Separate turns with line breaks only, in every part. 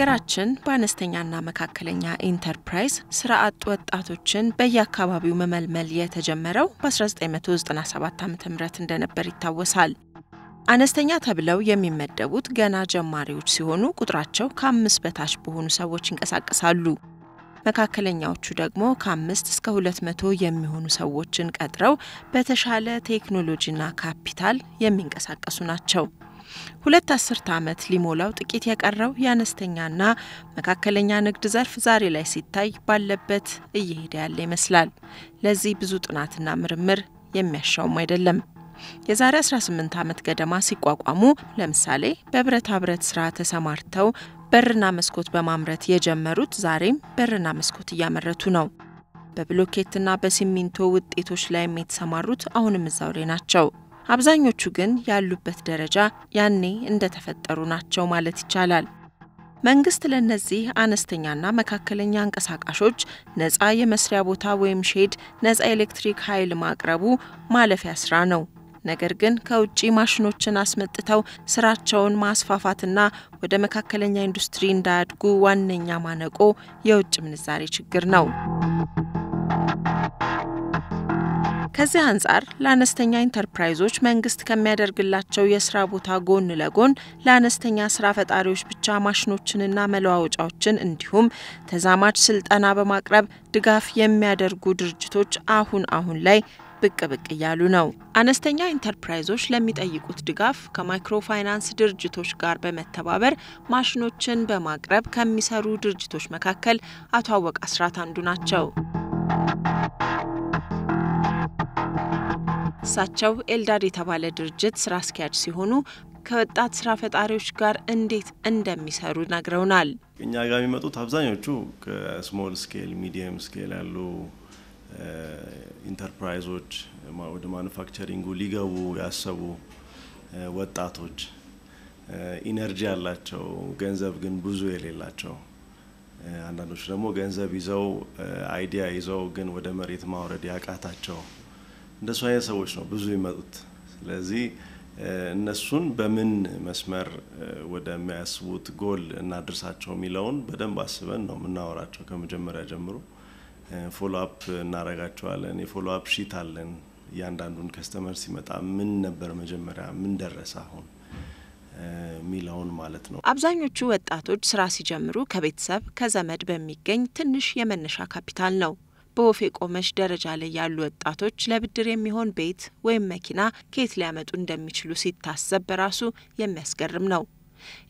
በሀገራችን በአነስተኛና መካከለኛ ኢንተርፕራይዝ ስራ አጥ ወጣቶችን በየአካባቢው መመልመል የተጀመረው በ1997 ዓ ም እንደነበር ይታወሳል። አነስተኛ ተብለው የሚመደቡት ገና ጀማሪዎች ሲሆኑ ቁጥራቸው ከአምስት በታች በሆኑ ሰዎች ይንቀሳቀሳሉ። መካከለኛዎቹ ደግሞ ከአምስት እስከ ሁለት መቶ የሚሆኑ ሰዎችን ቀጥረው በተሻለ ቴክኖሎጂና ካፒታል የሚንቀሳቀሱ ናቸው። ሁለት አስርተ ዓመት ሊሞላው ጥቂት የቀረው የአነስተኛና መካከለኛ ንግድ ዘርፍ ዛሬ ላይ ሲታይ ባለበት እየሄደ ያለ ይመስላል። ለዚህ ብዙ ጥናትና ምርምር የሚያሻውም አይደለም። የዛሬ 18 ዓመት ገደማ ሲቋቋሙ ለምሳሌ በብረታ ብረት ስራ ተሰማርተው በርና መስኮት በማምረት የጀመሩት ዛሬም በርና መስኮት እያመረቱ ነው። በብሎኬትና በሲሚንቶ ውጤቶች ላይም የተሰማሩት አሁንም እዛው ላይ ናቸው። አብዛኞቹ ግን ያሉበት ደረጃ ያኔ እንደተፈጠሩ ናቸው ማለት ይቻላል። መንግስት ለነዚህ አነስተኛና መካከለኛ አንቀሳቃሾች ነፃ የመስሪያ ቦታ ወይም ሼድ፣ ነፃ ኤሌክትሪክ ኃይል ማቅረቡ ማለፊያ ስራ ነው። ነገር ግን ከውጭ ማሽኖችን አስመጥተው ስራቸውን ማስፋፋትና ወደ መካከለኛ ኢንዱስትሪ እንዳያድጉ ዋነኛ ማነቆ የውጭ ምንዛሬ ችግር ነው። ከዚህ አንጻር ለአነስተኛ ኢንተርፕራይዞች መንግስት ከሚያደርግላቸው የስራ ቦታ ጎን ለጎን ለአነስተኛ ስራ ፈጣሪዎች ብቻ ማሽኖችንና መለዋወጫዎችን እንዲሁም ተዛማች ስልጠና በማቅረብ ድጋፍ የሚያደርጉ ድርጅቶች አሁን አሁን ላይ ብቅ ብቅ እያሉ ነው። አነስተኛ ኢንተርፕራይዞች ለሚጠይቁት ድጋፍ ከማይክሮፋይናንስ ድርጅቶች ጋር በመተባበር ማሽኖችን በማቅረብ ከሚሰሩ ድርጅቶች መካከል አቶ አወቅ አስራት አንዱ ናቸው። እሳቸው ኤልዳድ የተባለ ድርጅት ስራ አስኪያጅ ሲሆኑ ከወጣት ስራ ፈጣሪዎች ጋር እንዴት እንደሚሰሩ ነግረውናል።
እኛ ጋር የሚመጡት አብዛኞቹ ከስሞል ስኬል፣ ሚዲየም ስኬል ያሉ ኢንተርፕራይዞች ወደ ማኑፋክቸሪንጉ ሊገቡ ያሰቡ ወጣቶች፣ ኢነርጂ ያላቸው ገንዘብ ግን ብዙ የሌላቸው አንዳንዶቹ ደግሞ ገንዘብ ይዘው አይዲያ ይዘው ግን ወደ መሬት ማውረድ ያቃታቸው እንደሱ አይነት ሰዎች ነው ብዙ ይመጡት። ስለዚህ እነሱን በምን መስመር ወደሚያስቡት ጎል እናድርሳቸው የሚለውን በደንብ አስበን ነው የምናወራቸው ከመጀመሪያ ጀምሮ። ፎሎ አፕ እናረጋቸዋለን። የፎሎ አፕ ሺት አለን። እያንዳንዱን ከስተመር ሲመጣ ምን ነበር መጀመሪያ፣ ምን ደረሰ አሁን ሚለውን ማለት ነው።
አብዛኞቹ ወጣቶች ስራ ሲጀምሩ ከቤተሰብ ከዘመድ በሚገኝ ትንሽ የመነሻ ካፒታል ነው በወፍ የቆመች ደረጃ ላይ ያሉ ወጣቶች ለብድር የሚሆን ቤት ወይም መኪና ከየት ሊያመጡ እንደሚችሉ ሲታሰብ በራሱ የሚያስገርም ነው።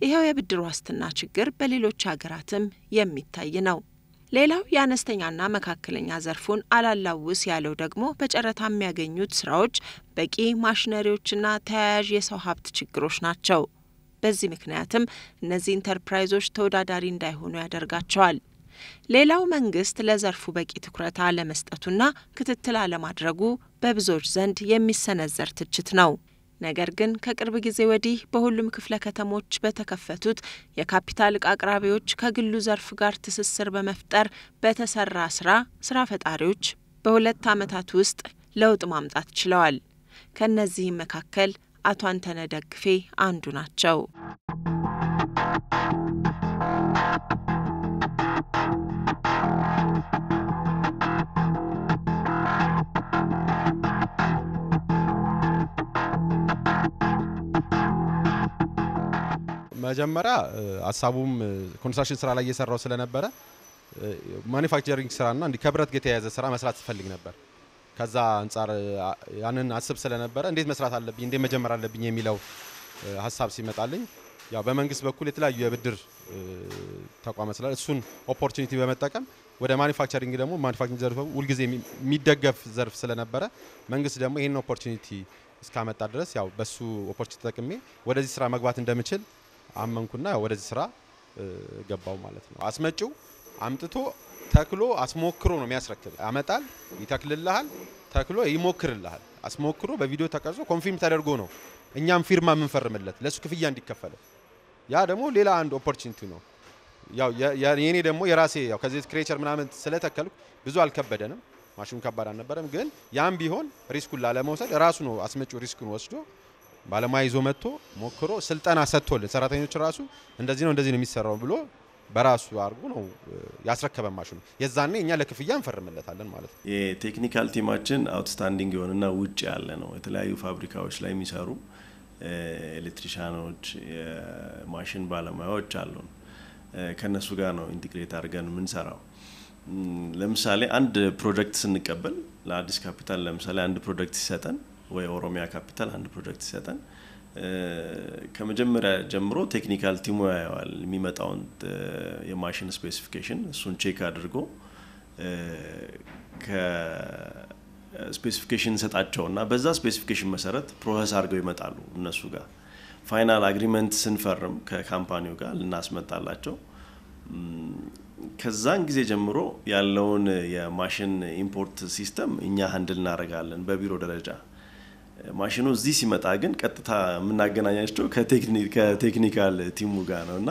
ይኸው የብድር ዋስትና ችግር በሌሎች ሀገራትም የሚታይ ነው። ሌላው የአነስተኛና መካከለኛ ዘርፉን አላላውስ ያለው ደግሞ በጨረታ የሚያገኙት ስራዎች በቂ ማሽነሪዎችና ተያያዥ የሰው ሀብት ችግሮች ናቸው። በዚህ ምክንያትም እነዚህ ኢንተርፕራይዞች ተወዳዳሪ እንዳይሆኑ ያደርጋቸዋል። ሌላው መንግስት ለዘርፉ በቂ ትኩረት አለመስጠቱና ክትትል አለማድረጉ በብዙዎች ዘንድ የሚሰነዘር ትችት ነው። ነገር ግን ከቅርብ ጊዜ ወዲህ በሁሉም ክፍለ ከተሞች በተከፈቱት የካፒታል እቃ አቅራቢዎች ከግሉ ዘርፍ ጋር ትስስር በመፍጠር በተሰራ ስራ ስራ ፈጣሪዎች በሁለት ዓመታት ውስጥ ለውጥ ማምጣት ችለዋል። ከእነዚህም መካከል አቶ አንተነ ደግፌ አንዱ ናቸው።
መጀመሪያ ሀሳቡም ኮንስትራክሽን ስራ ላይ እየሰራው ስለነበረ ማኒፋክቸሪንግ ስራና እንዲህ ከብረት ጋር የተያያዘ ስራ መስራት ትፈልግ ነበር። ከዛ አንጻር ያንን አስብ ስለነበረ እንዴት መስራት አለብኝ፣ እንዴት መጀመር አለብኝ የሚለው ሀሳብ ሲመጣልኝ ያው በመንግስት በኩል የተለያዩ የብድር ተቋም ስላለ እሱን ኦፖርቹኒቲ በመጠቀም ወደ ማኒፋክቸሪንግ ደግሞ ማኒፋክቸሪንግ ዘርፍ ሁልጊዜ የሚደገፍ ዘርፍ ስለነበረ መንግስት ደግሞ ይህን ኦፖርቹኒቲ እስካመጣ ድረስ ያው በሱ ኦፖርቹኒቲ ተጠቅሜ ወደዚህ ስራ መግባት እንደምችል አመንኩና ወደዚህ ስራ ገባው ማለት ነው። አስመጪው አምጥቶ ተክሎ አስሞክሮ ነው የሚያስረክብ። ያመጣል፣ ይተክልልሃል፣ ተክሎ ይሞክርልሃል። አስሞክሮ በቪዲዮ ተቀርጾ ኮንፊርም ተደርጎ ነው እኛም ፊርማ የምንፈርምለት ለእሱ ክፍያ እንዲከፈለው። ያ ደግሞ ሌላ አንድ ኦፖርቹኒቲ ነው። ያው የኔ ደግሞ የራሴ ያው ከዚህ ክሬቸር ምናምን ስለተከልኩ ብዙ አልከበደንም። ማሽኑ ከባድ አልነበረም። ግን ያም ቢሆን ሪስኩን ላለመውሰድ ራሱ ነው አስመጪው ሪስኩን ወስዶ ባለሙያ ይዞ መጥቶ ሞክሮ ስልጠና ሰጥቶልን ሰራተኞች ራሱ እንደዚህ ነው እንደዚህ ነው የሚሰራው ብሎ በራሱ አድርጎ ነው ያስረከበ ማሽኑ። የዛኔ እኛ ለክፍያ እንፈርምለታለን ማለት ነው።
የቴክኒካል ቲማችን አውትስታንዲንግ የሆነና ውጭ ያለ ነው። የተለያዩ ፋብሪካዎች ላይ የሚሰሩ ኤሌክትሪሻኖች፣ የማሽን ባለሙያዎች አሉ። ከእነሱ ጋር ነው ኢንቲግሬት አድርገን የምንሰራው። ለምሳሌ አንድ ፕሮጀክት ስንቀበል ለአዲስ ካፒታል ለምሳሌ አንድ ፕሮጀክት ሲሰጠን ወይ ኦሮሚያ ካፒታል አንድ ፕሮጀክት ሲሰጠን ከመጀመሪያ ጀምሮ ቴክኒካል ቲሙ ያየዋል። የሚመጣውን የማሽን ስፔሲፊኬሽን እሱን ቼክ አድርጎ ከስፔሲፊኬሽን እንሰጣቸውና በዛ ስፔሲፊኬሽን መሰረት ፕሮሰስ አድርገው ይመጣሉ እነሱ ጋር ፋይናል አግሪመንት ስንፈርም ከካምፓኒው ጋር ልናስመጣላቸው ከዛን ጊዜ ጀምሮ ያለውን የማሽን ኢምፖርት ሲስተም እኛ ሀንድል እናደርጋለን በቢሮ ደረጃ ማሽኑ እዚህ ሲመጣ ግን ቀጥታ የምናገናኛቸው ከቴክኒካል ቲሙ ጋር ነው እና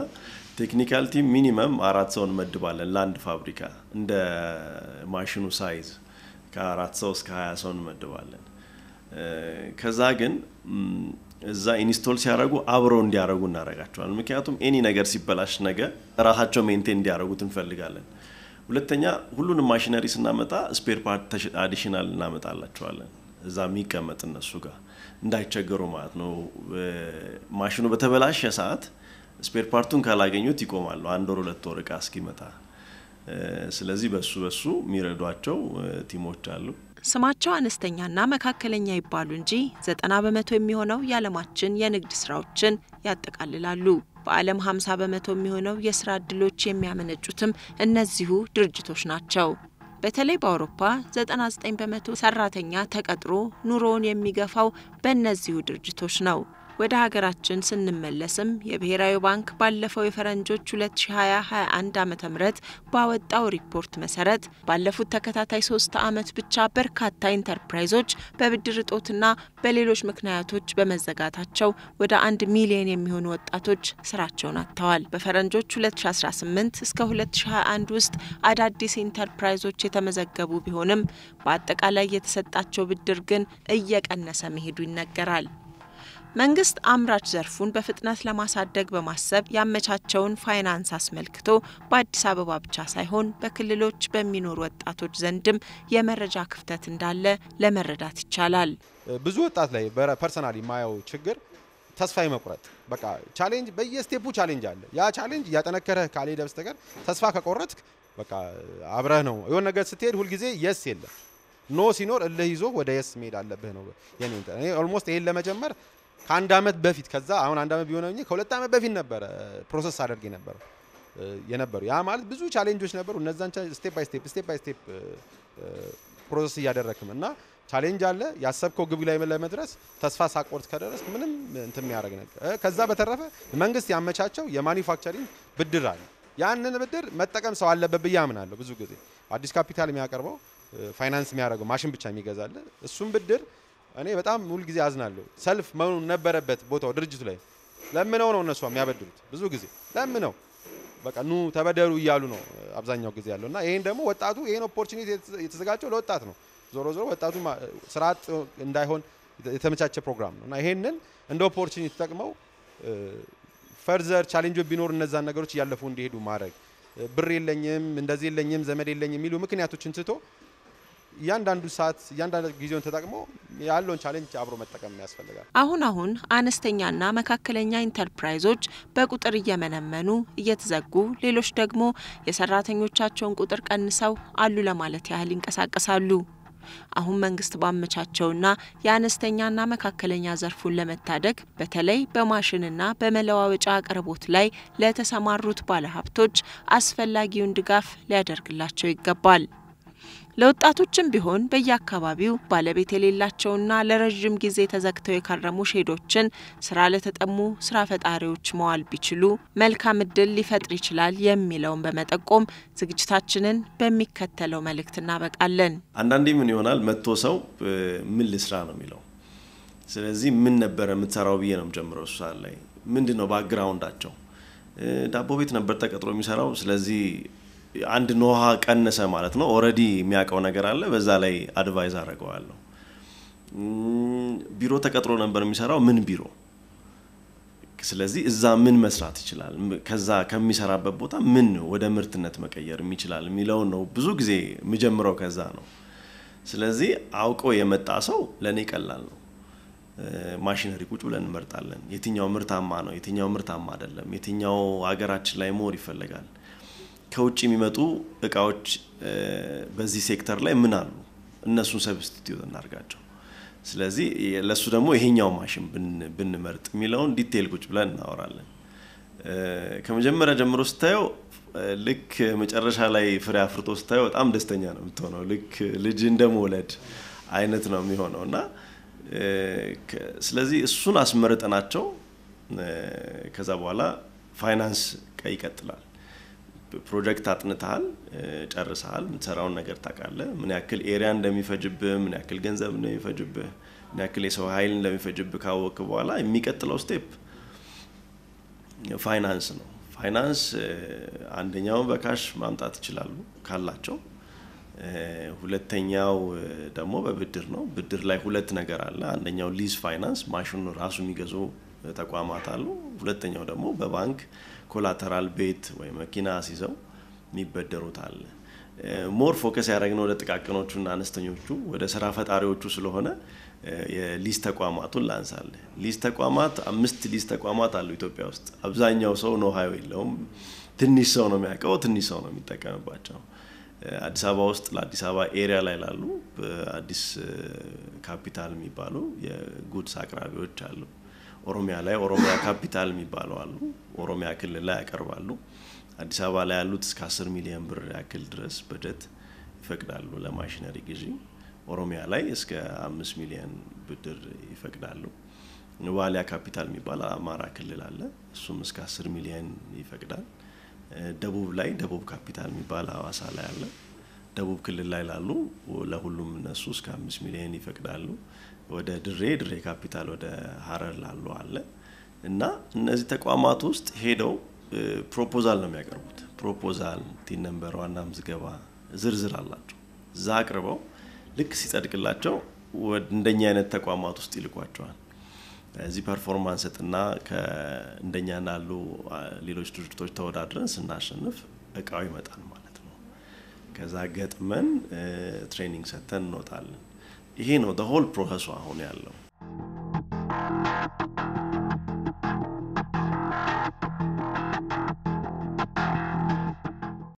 ቴክኒካል ቲም ሚኒመም አራት ሰው እንመድባለን ለአንድ ፋብሪካ እንደ ማሽኑ ሳይዝ ከአራት ሰው እስከ ሀያ ሰው እንመድባለን። ከዛ ግን እዛ ኢንስቶል ሲያደረጉ አብረው እንዲያደረጉ እናደረጋቸዋል ምክንያቱም ኤኒ ነገር ሲበላሽ ነገ ራሳቸው ሜንቴን እንዲያደርጉት እንፈልጋለን። ሁለተኛ ሁሉንም ማሽነሪ ስናመጣ ስፔር ፓርት አዲሽናል እናመጣላቸዋለን። እዛ የሚቀመጥ እነሱ ጋር እንዳይቸገሩ ማለት ነው። ማሽኑ በተበላሸ ሰዓት ስፔር ፓርቱን ካላገኙት ይቆማሉ፣ አንድ ወር ሁለት ወር እቃ እስኪመጣ። ስለዚህ በሱ በሱ የሚረዷቸው ቲሞች አሉ።
ስማቸው አነስተኛና መካከለኛ ይባሉ እንጂ ዘጠና በመቶ የሚሆነው የዓለማችን የንግድ ስራዎችን ያጠቃልላሉ። በዓለም 50 በመቶ የሚሆነው የስራ እድሎች የሚያመነጩትም እነዚሁ ድርጅቶች ናቸው። በተለይ በአውሮፓ 99 በመቶ ሰራተኛ ተቀጥሮ ኑሮውን የሚገፋው በእነዚሁ ድርጅቶች ነው። ወደ ሀገራችን ስንመለስም የብሔራዊ ባንክ ባለፈው የፈረንጆች 2021 ዓ ም ባወጣው ሪፖርት መሰረት ባለፉት ተከታታይ ሶስት ዓመት ብቻ በርካታ ኢንተርፕራይዞች በብድር እጦትና በሌሎች ምክንያቶች በመዘጋታቸው ወደ አንድ ሚሊዮን የሚሆኑ ወጣቶች ስራቸውን አጥተዋል። በፈረንጆች 2018 እስከ 2021 ውስጥ አዳዲስ ኢንተርፕራይዞች የተመዘገቡ ቢሆንም በአጠቃላይ የተሰጣቸው ብድር ግን እየቀነሰ መሄዱ ይነገራል። መንግስት አምራች ዘርፉን በፍጥነት ለማሳደግ በማሰብ ያመቻቸውን ፋይናንስ አስመልክቶ በአዲስ አበባ ብቻ ሳይሆን በክልሎች በሚኖሩ ወጣቶች ዘንድም የመረጃ ክፍተት እንዳለ ለመረዳት
ይቻላል። ብዙ ወጣት ላይ ፐርሰናል የማየው ችግር ተስፋ መቁረጥ፣ በቃ ቻሌንጅ፣ በየስቴፑ ቻሌንጅ አለ። ያ ቻሌንጅ እያጠነከረ ካልሄደ በስተቀር ተስፋ ከቆረጥክ በቃ አብረህ ነው የሆነ ነገር ስትሄድ ሁልጊዜ የስ የለም ኖ ሲኖር እልህ ይዞ ወደ የስ መሄድ አለብህ ነው የኔ ኦልሞስት ይሄን ለመጀመር ከአንድ አመት በፊት ከዛ አሁን አንድ አመት ቢሆነ ከሁለት አመት በፊት ነበረ ፕሮሰስ አደርግ ነበረ የነበሩ ያ ማለት ብዙ ቻሌንጆች ነበሩ። እነዛን ስቴፕ ባይ ስቴፕ ስቴፕ ባይ ስቴፕ ፕሮሰስ እያደረክም እና ቻሌንጅ አለ ያሰብከው ግብ ላይ ለመድረስ ተስፋ ሳቆርት ከደረስ ምንም እንትን የሚያደርግ ነገር ከዛ በተረፈ መንግስት ያመቻቸው የማኒፋክቸሪንግ ብድር አለ። ያንን ብድር መጠቀም ሰው አለበት ብዬ አምናለሁ። ብዙ ጊዜ አዲስ ካፒታል የሚያቀርበው ፋይናንስ የሚያደርገው ማሽን ብቻ የሚገዛል እሱም ብድር እኔ በጣም ሁልጊዜ አዝናለሁ። ሰልፍ መሆን ነበረበት ቦታው ድርጅቱ ላይ ለምነው ነው እነሱ የሚያበድሩት። ብዙ ጊዜ ለምነው በቃ ኑ ተበደሩ እያሉ ነው አብዛኛው ጊዜ ያለው እና ይህን ደግሞ ወጣቱ ይሄን ኦፖርቹኒቲ የተዘጋጀው ለወጣት ነው። ዞሮ ዞሮ ወጣቱ ስርዓት እንዳይሆን የተመቻቸ ፕሮግራም ነው እና ይሄንን እንደ ኦፖርቹኒቲ ተጠቅመው ፈርዘር ቻሌንጆች ቢኖር እነዛን ነገሮች እያለፉ እንዲሄዱ ማድረግ ብር የለኝም እንደዚህ የለኝም ዘመድ የለኝም የሚሉ ምክንያቶችን ትቶ እያንዳንዱ ሰዓት እያንዳንዱ ጊዜውን ተጠቅሞ ያለውን ቻሌንጅ አብሮ መጠቀም ያስፈልጋል።
አሁን አሁን አነስተኛና መካከለኛ ኢንተርፕራይዞች በቁጥር እየመነመኑ እየተዘጉ፣ ሌሎች ደግሞ የሰራተኞቻቸውን ቁጥር ቀንሰው አሉ ለማለት ያህል ይንቀሳቀሳሉ። አሁን መንግስት ባመቻቸውና የአነስተኛና መካከለኛ ዘርፉን ለመታደግ በተለይ በማሽንና በመለዋወጫ አቅርቦት ላይ ለተሰማሩት ባለሀብቶች አስፈላጊውን ድጋፍ ሊያደርግላቸው ይገባል። ለወጣቶችም ቢሆን በየአካባቢው ባለቤት የሌላቸውና ለረዥም ጊዜ ተዘግተው የከረሙ ሼዶችን ስራ ለተጠሙ ስራ ፈጣሪዎች መዋል ቢችሉ መልካም እድል ሊፈጥር ይችላል የሚለውን በመጠቆም ዝግጅታችንን በሚከተለው መልእክት እናበቃለን።
አንዳንዴ ምን ይሆናል መጥቶ ሰው ምን ልስራ ነው የሚለው። ስለዚህ ምን ነበረ የምትሰራው ብዬ ነው የምጀምረው። ሳ ላይ ምንድን ነው ዳቦ ቤት ነበር ተቀጥሮ የሚሰራው። ስለዚህ አንድ ኖሃ ቀነሰ ማለት ነው። ኦረዲ የሚያውቀው ነገር አለ። በዛ ላይ አድቫይዝ አድርገዋለሁ። ቢሮ ተቀጥሮ ነበር የሚሰራው ምን ቢሮ። ስለዚህ እዛ ምን መስራት ይችላል፣ ከዛ ከሚሰራበት ቦታ ምን ወደ ምርትነት መቀየር ይችላል የሚለውን ነው ብዙ ጊዜ የሚጀምረው ከዛ ነው። ስለዚህ አውቆ የመጣ ሰው ለእኔ ቀላል ነው። ማሽነሪ ቁጭ ብለን እንመርጣለን። የትኛው ምርታማ ነው፣ የትኛው ምርታማ አይደለም፣ የትኛው ሀገራችን ላይ ሞር ይፈለጋል ከውጭ የሚመጡ እቃዎች በዚህ ሴክተር ላይ ምን አሉ? እነሱን ሰብስቲትዩት እናርጋቸው። ስለዚህ ለእሱ ደግሞ ይሄኛው ማሽን ብንመርጥ የሚለውን ዲቴይል ቁጭ ብለን እናወራለን። ከመጀመሪያ ጀምሮ ስታየው ልክ መጨረሻ ላይ ፍሬ አፍርቶ ስታየው በጣም ደስተኛ ነው የምትሆነው። ልክ ልጅ እንደመውለድ አይነት ነው የሚሆነው እና ስለዚህ እሱን አስመርጠናቸው ከዛ በኋላ ፋይናንስ ቀይ ይቀጥላል። ፕሮጀክት አጥንተሃል፣ ጨርሰሃል፣ የምትሰራውን ነገር ታውቃለህ። ምን ያክል ኤሪያ እንደሚፈጅብህ፣ ምን ያክል ገንዘብ እንደሚፈጅብህ፣ ምን ያክል የሰው ኃይል እንደሚፈጅብህ ካወቅህ በኋላ የሚቀጥለው ስቴፕ ፋይናንስ ነው። ፋይናንስ አንደኛው በካሽ ማምጣት ይችላሉ ካላቸው፣ ሁለተኛው ደግሞ በብድር ነው። ብድር ላይ ሁለት ነገር አለ። አንደኛው ሊዝ ፋይናንስ ማሽኑ ራሱ የሚገዙ ተቋማት አሉ። ሁለተኛው ደግሞ በባንክ ኮላተራል ቤት ወይ መኪና ሲዘው የሚበደሩት አለ። ሞር ፎከስ ያደረግነው ወደ ጥቃቅኖቹና አነስተኞቹ ወደ ስራ ፈጣሪዎቹ ስለሆነ የሊዝ ተቋማቱን ላንሳለ። ሊዝ ተቋማት አምስት ሊዝ ተቋማት አሉ ኢትዮጵያ ውስጥ። አብዛኛው ሰው ኖ ሀዩ የለውም። ትንሽ ሰው ነው የሚያውቀው፣ ትንሽ ሰው ነው የሚጠቀምባቸው። አዲስ አበባ ውስጥ ለአዲስ አበባ ኤሪያ ላይ ላሉ በአዲስ ካፒታል የሚባሉ የጉድስ አቅራቢዎች አሉ። ኦሮሚያ ላይ ኦሮሚያ ካፒታል የሚባለው አሉ ኦሮሚያ ክልል ላይ ያቀርባሉ። አዲስ አበባ ላይ ያሉት እስከ 10 ሚሊዮን ብር ያክል ድረስ በጀት ይፈቅዳሉ ለማሽነሪ ጊዜ ኦሮሚያ ላይ እስከ 5 ሚሊዮን ብድር ይፈቅዳሉ። ዋሊያ ካፒታል የሚባል አማራ ክልል አለ። እሱም እስከ 10 ሚሊዮን ይፈቅዳል። ደቡብ ላይ ደቡብ ካፒታል የሚባል ሀዋሳ ላይ አለ። ደቡብ ክልል ላይ ላሉ ለሁሉም እነሱ እስከ አምስት ሚሊዮን ይፈቅዳሉ። ወደ ድሬ ድሬ ካፒታል ወደ ሀረር ላሉ አለ እና እነዚህ ተቋማት ውስጥ ሄደው ፕሮፖዛል ነው የሚያቀርቡት። ፕሮፖዛል ቲን ነንበር፣ ዋና ምዝገባ ዝርዝር አላቸው። እዛ አቅርበው ልክ ሲጸድቅላቸው እንደኛ አይነት ተቋማት ውስጥ ይልኳቸዋል። እዚህ ፐርፎርማንስ እጥና ከእንደኛ ናሉ ሌሎች ድርጅቶች ተወዳድረን ስናሸንፍ እቃው ይመጣል ማለት ከዛ ገጥመን ትሬኒንግ ሰጥተን እንወጣለን። ይሄ ነው ሆል ፕሮሰሱ አሁን ያለው።